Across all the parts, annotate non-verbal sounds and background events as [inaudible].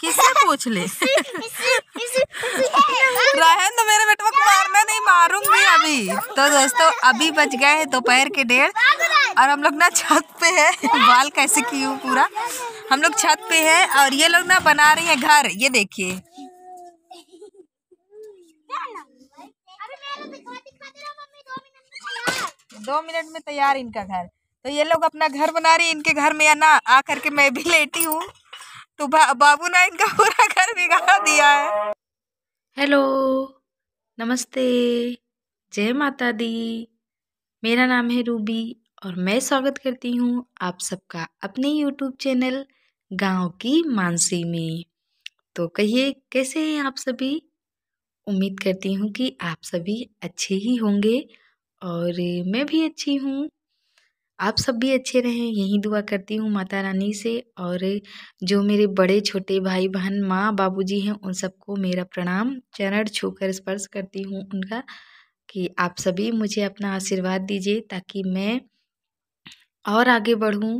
किसे पूछ ले [laughs] तो मेरे बेटे को मारना नहीं मारूंगी हाँ। अभी तो दोस्तों अभी बच गए हैं दोपहर के डेढ़ और हम लोग ना छत पे है [laughs] बाल कैसे की हूँ पूरा हम लोग छत पे है और ये लोग ना बना रही है घर ये देखिए दो मिनट में तैयार इनका घर तो ये लोग अपना घर बना रही है इनके घर में या ना आ करके मैं भी लेटी हूँ तो बाबू ने इनका पूरा घर बिगाड़ दिया है हेलो नमस्ते जय माता दी मेरा नाम है रूबी और मैं स्वागत करती हूँ आप सबका अपने यूट्यूब चैनल गांव की मानसी में तो कहिए कैसे हैं आप सभी उम्मीद करती हूँ कि आप सभी अच्छे ही होंगे और मैं भी अच्छी हूँ आप सब भी अच्छे रहें यही दुआ करती हूँ माता रानी से और जो मेरे बड़े छोटे भाई बहन माँ बाबूजी हैं उन सबको मेरा प्रणाम चरण छूकर स्पर्श करती हूँ उनका कि आप सभी मुझे अपना आशीर्वाद दीजिए ताकि मैं और आगे बढ़ूँ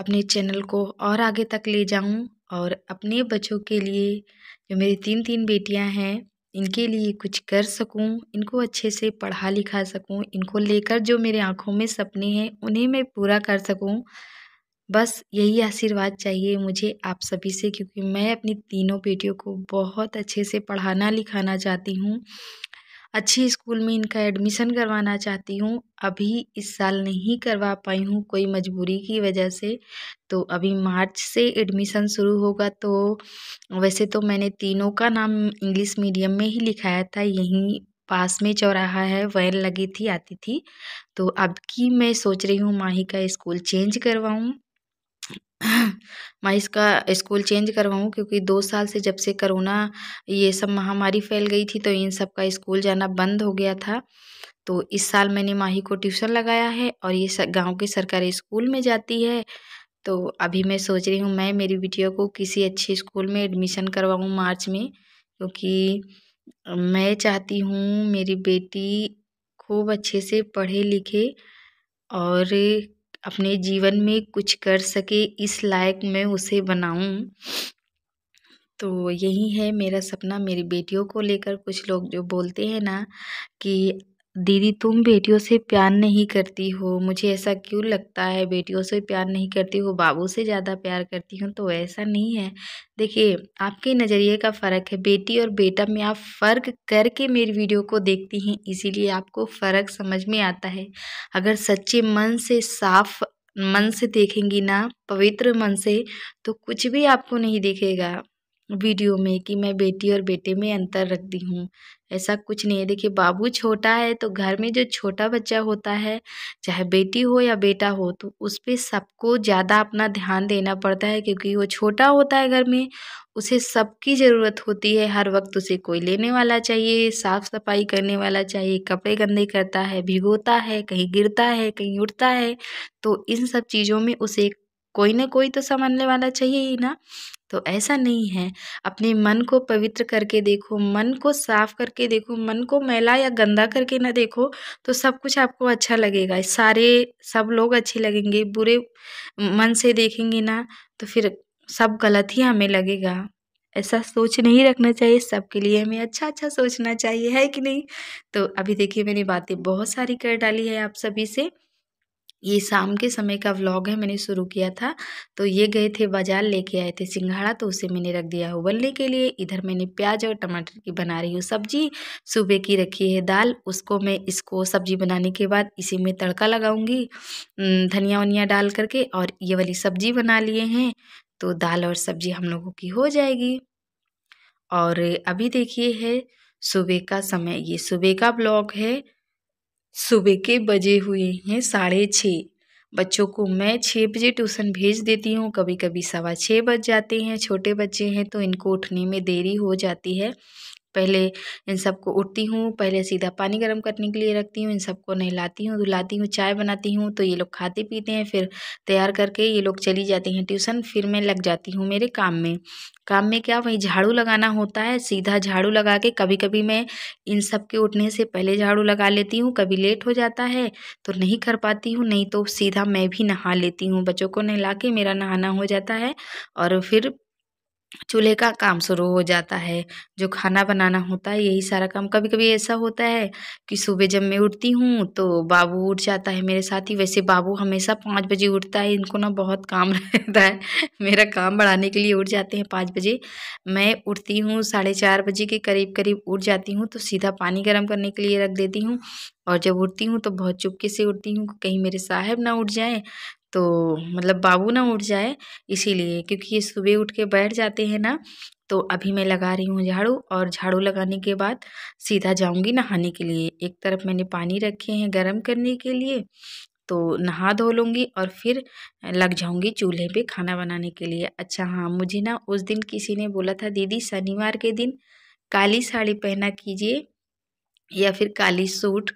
अपने चैनल को और आगे तक ले जाऊँ और अपने बच्चों के लिए जो मेरी तीन तीन बेटियाँ हैं इनके लिए कुछ कर सकूँ इनको अच्छे से पढ़ा लिखा सकूँ इनको लेकर जो मेरे आँखों में सपने हैं उन्हें मैं पूरा कर सकूँ बस यही आशीर्वाद चाहिए मुझे आप सभी से क्योंकि मैं अपनी तीनों बेटियों को बहुत अच्छे से पढ़ाना लिखाना चाहती हूँ अच्छे स्कूल में इनका एडमिशन करवाना चाहती हूँ अभी इस साल नहीं करवा पाई हूँ कोई मजबूरी की वजह से तो अभी मार्च से एडमिशन शुरू होगा तो वैसे तो मैंने तीनों का नाम इंग्लिश मीडियम में ही लिखाया था यहीं पास में चौराहा है वैन लगी थी आती थी तो अब की मैं सोच रही हूँ माही का स्कूल चेंज करवाऊँ मैं इसका स्कूल चेंज करवाऊँ क्योंकि दो साल से जब से करोना ये सब महामारी फैल गई थी तो इन सब का स्कूल जाना बंद हो गया था तो इस साल मैंने माही को ट्यूशन लगाया है और ये गाँव के सरकारी स्कूल में जाती है तो अभी मैं सोच रही हूँ मैं मेरी बिटिया को किसी अच्छे स्कूल में एडमिशन करवाऊँ मार्च में क्योंकि मैं चाहती हूँ मेरी बेटी खूब अच्छे से पढ़े लिखे और अपने जीवन में कुछ कर सके इस लायक मैं उसे बनाऊं तो यही है मेरा सपना मेरी बेटियों को लेकर कुछ लोग जो बोलते हैं ना कि दीदी तुम बेटियों से प्यार नहीं करती हो मुझे ऐसा क्यों लगता है बेटियों से प्यार नहीं करती हो बाबू से ज़्यादा प्यार करती हूँ तो ऐसा नहीं है देखिए आपके नज़रिए का फ़र्क है बेटी और बेटा में आप फ़र्क करके मेरी वीडियो को देखती हैं इसीलिए आपको फ़र्क समझ में आता है अगर सच्चे मन से साफ मन से देखेंगी ना पवित्र मन से तो कुछ भी आपको नहीं दिखेगा वीडियो में कि मैं बेटी और बेटे में अंतर रखती हूँ ऐसा कुछ नहीं है देखिए बाबू छोटा है तो घर में जो छोटा बच्चा होता है चाहे बेटी हो या बेटा हो तो उस पर सबको ज़्यादा अपना ध्यान देना पड़ता है क्योंकि वो छोटा होता है घर में उसे सबकी ज़रूरत होती है हर वक्त उसे कोई लेने वाला चाहिए साफ़ सफाई करने वाला चाहिए कपड़े गंदे करता है भिगोता है कहीं गिरता है कहीं उठता है तो इन सब चीज़ों में उसे कोई ना कोई तो संभालने वाला चाहिए ही ना तो ऐसा नहीं है अपने मन को पवित्र करके देखो मन को साफ करके देखो मन को मैला या गंदा करके ना देखो तो सब कुछ आपको अच्छा लगेगा सारे सब लोग अच्छे लगेंगे बुरे मन से देखेंगे ना तो फिर सब गलत ही हमें लगेगा ऐसा सोच नहीं रखना चाहिए सबके लिए हमें अच्छा अच्छा सोचना चाहिए है कि नहीं तो अभी देखिए मैंने बातें बहुत सारी कर डाली है आप सभी से ये शाम के समय का व्लॉग है मैंने शुरू किया था तो ये गए थे बाज़ार लेके आए थे सिंघाड़ा तो उसे मैंने रख दिया है उबलने के लिए इधर मैंने प्याज और टमाटर की बना रही हूँ सब्जी सुबह की रखी है दाल उसको मैं इसको सब्जी बनाने के बाद इसी में तड़का लगाऊंगी धनिया वनिया डाल करके और ये वाली सब्जी बना लिए हैं तो दाल और सब्जी हम लोगों की हो जाएगी और अभी देखिए है सुबह का समय ये सुबह का ब्लॉग है सुबह के बजे हुए हैं साढ़े छः बच्चों को मैं छः बजे ट्यूशन भेज देती हूँ कभी कभी सवा छः बज जाते हैं छोटे बच्चे हैं तो इनको उठने में देरी हो जाती है पहले इन सबको उठती हूँ पहले सीधा पानी गर्म करने के लिए रखती हूँ इन सबको नहलाती हूँ धुलाती हूँ चाय बनाती हूँ तो ये लोग खाते पीते हैं फिर तैयार करके ये लोग चली जाती हैं ट्यूसन फिर मैं लग जाती हूँ मेरे काम में काम में क्या वही झाड़ू लगाना होता है सीधा झाड़ू लगा के कभी कभी मैं इन सब के उठने से पहले झाड़ू लगा लेती हूँ कभी लेट हो जाता है तो नहीं कर पाती हूँ नहीं तो सीधा मैं भी नहा लेती हूँ बच्चों को नहला के मेरा नहाना हो जाता है और फिर चूल्हे का काम शुरू हो जाता है जो खाना बनाना होता है यही सारा काम कभी कभी ऐसा होता है कि सुबह जब मैं उठती हूँ तो बाबू उठ जाता है मेरे साथ ही वैसे बाबू हमेशा पाँच बजे उठता है इनको ना बहुत काम [laughs] रहता है मेरा काम बढ़ाने के लिए उठ जाते हैं पाँच बजे मैं उठती हूँ साढ़े चार बजे के करीब करीब उठ जाती हूँ तो सीधा पानी गर्म करने के लिए रख देती हूँ और जब उठती हूँ तो बहुत चुपके से उठती हूँ कहीं मेरे साहब ना उठ जाएँ तो मतलब बाबू ना उठ जाए इसीलिए क्योंकि ये सुबह उठ के बैठ जाते हैं ना तो अभी मैं लगा रही हूँ झाड़ू और झाड़ू लगाने के बाद सीधा जाऊँगी नहाने के लिए एक तरफ मैंने पानी रखे हैं गर्म करने के लिए तो नहा धो लूँगी और फिर लग जाऊँगी चूल्हे पे खाना बनाने के लिए अच्छा हाँ मुझे ना उस दिन किसी ने बोला था दीदी शनिवार के दिन काली साड़ी पहना कीजिए या फिर काली सूट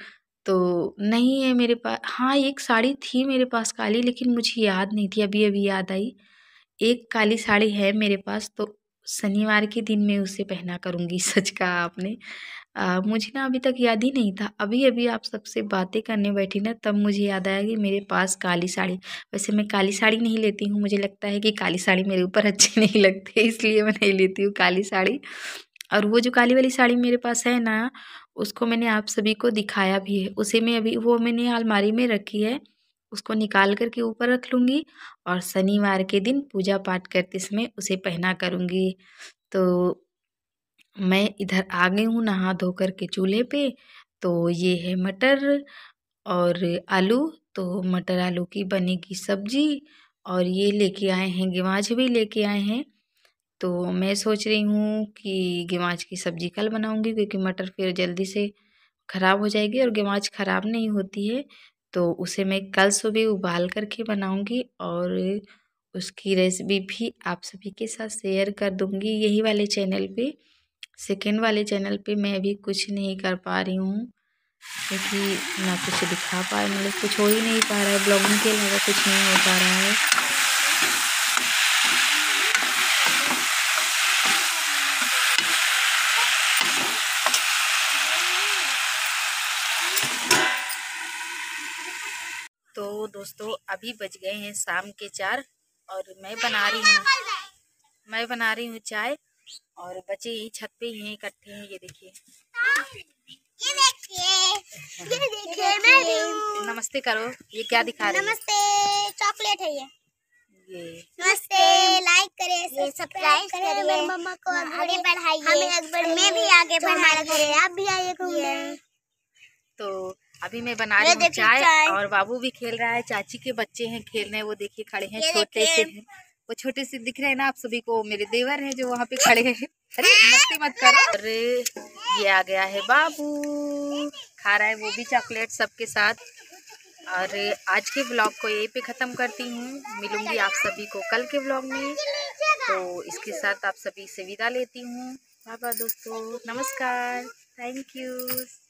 तो नहीं है मेरे पास हाँ एक साड़ी थी मेरे पास काली लेकिन मुझे याद नहीं थी अभी अभी याद आई एक काली साड़ी है मेरे पास तो शनिवार के दिन मैं उसे पहना करूँगी [laughs] सच का आपने आ, मुझे ना अभी तक याद ही नहीं था अभी अभी आप सबसे बातें करने बैठी ना तब मुझे याद आया कि मेरे पास काली साड़ी वैसे मैं काली साड़ी नहीं लेती हूँ मुझे लगता है कि काली साड़ी मेरे ऊपर अच्छी [laughs] नहीं लगती इसलिए मैं नहीं लेती हूँ काली साड़ी और वो जो काली वाली साड़ी मेरे पास है ना उसको मैंने आप सभी को दिखाया भी है उसे मैं अभी वो मैंने अलमारी में रखी है उसको निकाल करके ऊपर रख लूँगी और शनिवार के दिन पूजा पाठ करते समय उसे पहना करूँगी तो मैं इधर आ गई हूँ नहा धो कर के चूल्हे पे तो ये है मटर और आलू तो मटर आलू की बनेगी सब्जी और ये लेके आए हैं गिवाज भी लेके आए हैं तो मैं सोच रही हूँ कि गेवाच की सब्ज़ी कल बनाऊँगी क्योंकि मटर फिर जल्दी से ख़राब हो जाएगी और गेवाच ख़राब नहीं होती है तो उसे मैं कल सुबह उबाल करके बनाऊँगी और उसकी रेसिपी भी आप सभी के साथ शेयर कर दूँगी यही वाले चैनल पे सेकेंड वाले चैनल पे मैं अभी कुछ नहीं कर पा रही हूँ क्योंकि ना कुछ दिखा पा मतलब कुछ हो ही नहीं पा रहा है ब्लॉगिंग के अलावा कुछ नहीं हो पा रहा है तो दोस्तों अभी बज गए हैं शाम के चार और मैं बना रही हूँ मैं बना रही हूँ चाय और बच्चे यही छत पे ही इकट्ठे हैं ये देखिए ये देखिए ये देखिए मैं नमस्ते करो ये क्या दिखा रहे नमस्ते चॉकलेट है ये ये नमस्ते लाइक करें सब्सक्राइब करें मेरी मम्मा को हाँ, आगे बढ़ाइए हमें अकबर मैं भी आगे बढ़ाया करें आप भी आइए घूमने अभी मैं बना रही हूँ चाय और बाबू भी खेल रहा है चाची के बच्चे हैं खेल रहे हैं वो देखिए खड़े हैं छोटे से वो छोटे से दिख रहे हैं ना आप सभी को मेरे देवर हैं जो वहाँ पे खड़े हैं अरे मस्ती मत करो अरे ये आ गया है बाबू खा रहा है वो भी चॉकलेट सबके साथ और आज के ब्लॉग को यही पे ख़त्म करती हूँ मिलूंगी आप सभी को कल के ब्लॉग में तो इसके साथ आप सभी से विदा लेती हूँ बाबा दोस्तों नमस्कार थैंक यू